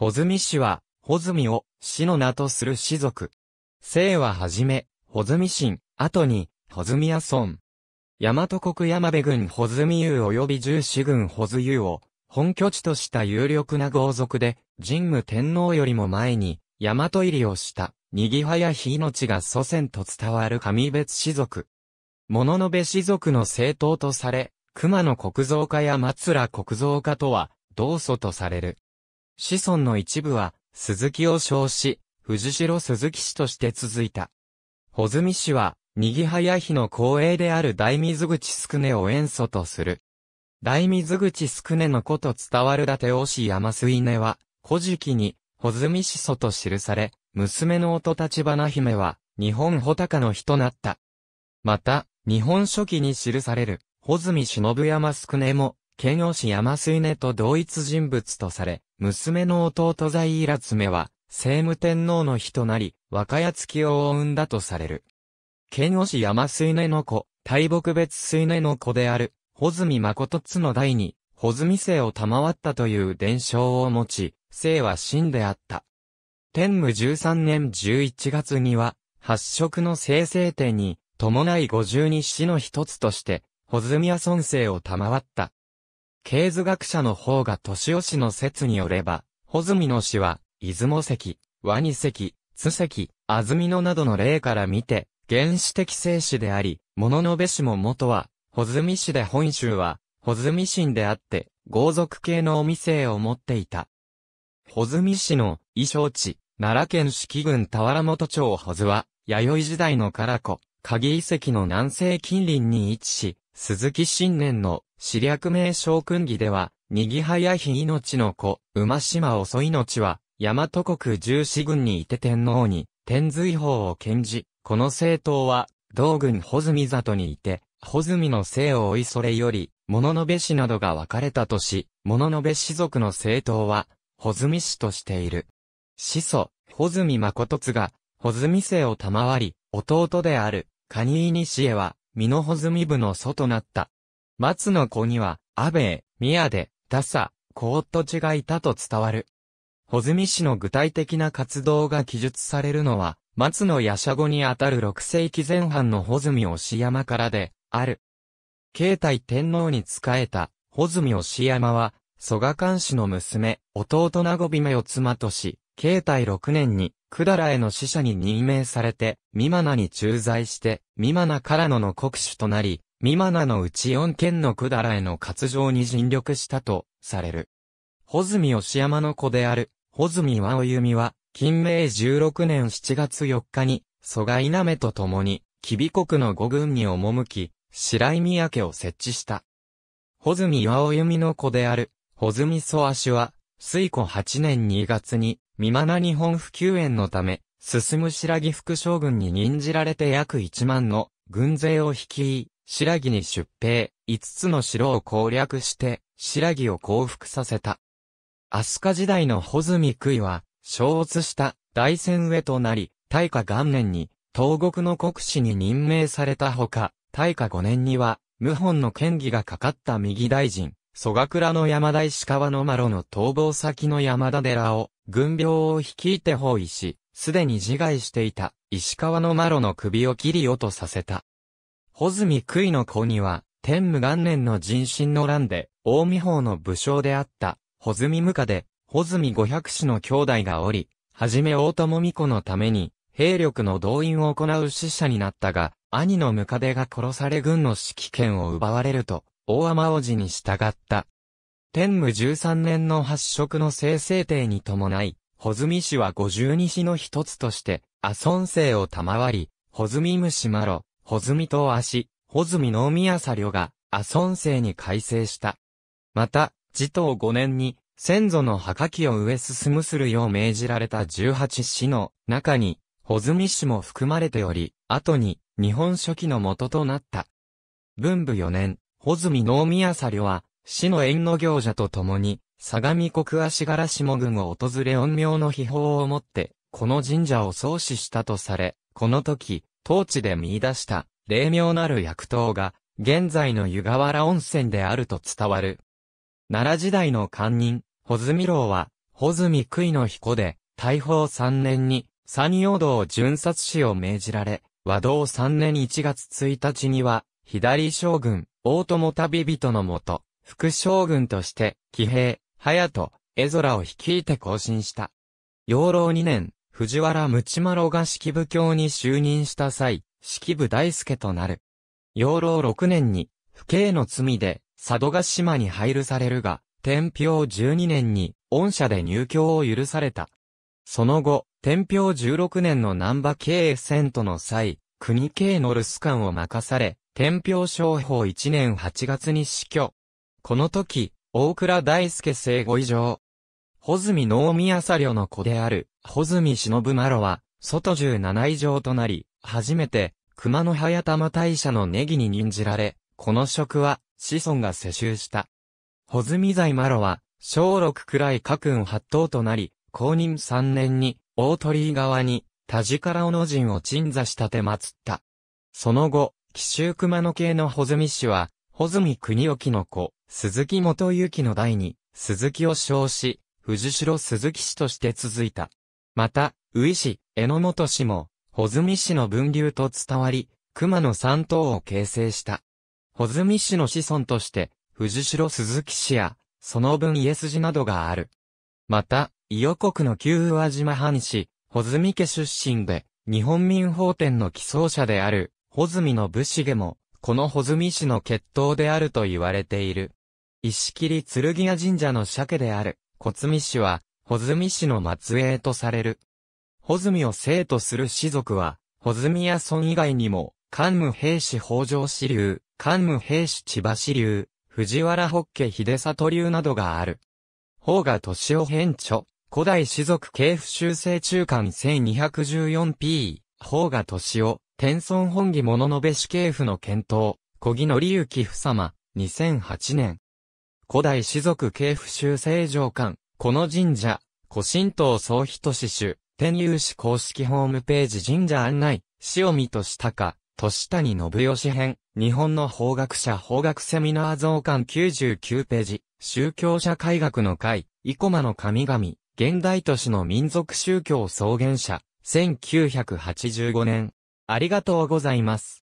穂積氏は、穂積を、氏の名とする氏族。姓ははじめ、穂積神、後に、穂積屋村。大和国山部郡穂積優及び十四郡穂積優を、本拠地とした有力な豪族で、神武天皇よりも前に、大和入りをした、にぎはや日命が祖先と伝わる神別氏族。物の部氏族の政党とされ、熊野国造家や松良国造家とは、同祖とされる。子孫の一部は、鈴木を称し、藤代鈴木氏として続いた。穂積氏は、にぎはや日の光栄である大水口すくねを塩素とする。大水口すくねのこと伝わる伊て押し山水根は、古事記に、穂積氏祖と記され、娘の夫立花姫は、日本穂高の日となった。また、日本書紀に記される、穂積忍山すくねも、剣王氏山水根と同一人物とされ、娘の弟在イラ爪は、聖武天皇の日となり、若屋月を生んだとされる。剣押市山水根の子、大木別水根の子である、穂積誠津の代に、穂積姓を賜ったという伝承を持ち、姓は真であった。天武十三年十一月には、発色の生成帝に、伴い五十二子の一つとして、穂積屋尊姓を賜った。経図学者の方が年夫氏の説によれば、穂積の氏は、出雲石、ワニ石、津石、安曇野などの例から見て、原始的生死であり、物の部氏も元は、穂積氏で本州は、穂積神であって、豪族系のお店を持っていた。穂積氏の衣装地、奈良県四季郡田原本町保津は、弥生時代の唐子、鍵遺跡の南西近隣に位置し、鈴木新年の史略名称訓義では、にぎはやひ命の子、馬島遅命は、大和国十四軍にいて天皇に、天随法を献じ、この政党は、道軍穂積里にいて、穂積の姓を追いそれより、物の部氏などが分かれたとし、物の部氏族の政党は、穂積氏としている。始祖、穂積誠津が、穂積姓を賜り、弟である、カニーニへは、美濃穂積部の祖となった。松の子には、安倍、宮で、ダサ、コート地がいたと伝わる。穂積氏の具体的な活動が記述されるのは、松の夜叉後にあたる6世紀前半の穂積押山からで、ある。慶太天皇に仕えた、穂積押山は、蘇我漢氏の娘、弟名び姫を妻とし、慶太6年に、だらへの使者に任命されて、美マナに駐在して、美マナからのの国主となり、ミマナのうち四県の百済への活動に尽力したと、される。穂積吉山の子である、穂積和弓は、近明16年7月4日に、蘇我稲目と共に、吉備国の五軍に赴き、白井宮家を設置した。穂積和弓の子である、穂積蘇足は、水庫8年2月に、三マナ日本普及園のため、進む白木副将軍に任じられて約1万の軍勢を率い、白木に出兵、五つの城を攻略して、白木を降伏させた。飛鳥時代の穂積杭は、消没した大戦上となり、大化元年に、東国の国士に任命されたほか、大化五年には、謀反の権威がかかった右大臣、蘇我倉の山田石川の丸の逃亡先の山田寺を、軍病を率いて包囲し、すでに自害していた石川の丸の首を切り落とさせた。穂積杭の子には、天武元年の人心の乱で、大見法の武将であった、穂積無家で、穂積五百氏の兄弟がおり、はじめ大友美子のために、兵力の動員を行う死者になったが、兄のムカデが殺され軍の指揮権を奪われると、大天王子に従った。天武十三年の発色の生成定に伴い、穂積氏は五十二氏の一つとして、阿孫生を賜り、穂積虫麻呂、穂積と足、穂積の宮佐旅が、阿孫生に改正した。また、自統5年に、先祖の墓木を植え進むするよう命じられた18詩の中に、穂積氏も含まれており、後に、日本初期の元となった。文武4年、穂積能宮佐旅は、市の縁の行者と共に、相模国足柄下郡を訪れ恩陽の秘宝を持って、この神社を創始したとされ、この時、当地で見出した霊妙なる薬湯が、現在の湯河原温泉であると伝わる。奈良時代の官人、穂積郎は、穂積杭の彦で、大宝三年に、山陽道巡殺士を命じられ、和道三年1月1日には、左将軍、大友旅人のもと、副将軍として、騎兵、隼人、江空を率いて行進した。養老二年、藤原鞭丸が式部教に就任した際、式部大輔となる。養老6年に、不敬の罪で、佐渡島に配慮されるが、天平12年に、御社で入教を許された。その後、天平16年の南波経営戦との際、国経の留守官を任され、天平商法1年8月に死去。この時、大倉大輔生後以上、穂積農宮佐領の子である、穂積忍麻呂は、外17以上となり、初めて、熊野早玉大社のネギに任じられ、この職は、子孫が世襲した。穂積在麻呂は、小六くらい家訓八頭となり、公認3年に、大鳥居側に、田から小野人を鎮座したて祀った。その後、奇襲熊野系の穂積氏は、穂積国沖の子、鈴木元幸の代に、鈴木を称し、藤代鈴木氏として続いた。また、宇井氏、榎本氏も、穂積氏の分流と伝わり、熊野三党を形成した。穂積氏の子孫として、藤代鈴木氏や、その分家筋などがある。また、伊予国の旧宇和島藩士、穂積家出身で、日本民法典の寄草者である、穂積の武重も、この穂積氏の血統であると言われている。石切剣屋神社の鮭である、小津氏は、穂積氏の末裔とされる。穂積を生とする氏族は、穂積や孫以外にも、関武兵士北条支流、関武兵士千葉支流、藤原北家秀里流などがある。方が年夫編著、古代士族系譜修正中間 1214p、方が年夫、天孫本義物のべし系譜の検討、小木則之夫様、2008年。古代士族系府修正上館、この神社、古神道総人志主、天佑市公式ホームページ神社案内、塩見としたか、年谷信義編、日本の法学者法学セミナー増刊99ページ、宗教社会学の会、生駒の神々、現代都市の民族宗教創原者、1985年。ありがとうございます。